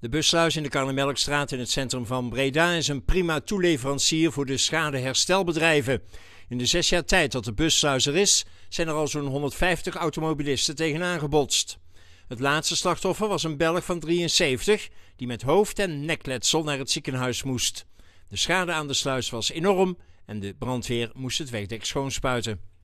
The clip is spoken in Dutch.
De bussluis in de Karnemelkstraat in het centrum van Breda is een prima toeleverancier voor de schadeherstelbedrijven. In de zes jaar tijd dat de bussluis er is, zijn er al zo'n 150 automobilisten tegenaan gebotst. Het laatste slachtoffer was een Belg van 73 die met hoofd- en nekletsel naar het ziekenhuis moest. De schade aan de sluis was enorm en de brandweer moest het wegdek schoonspuiten.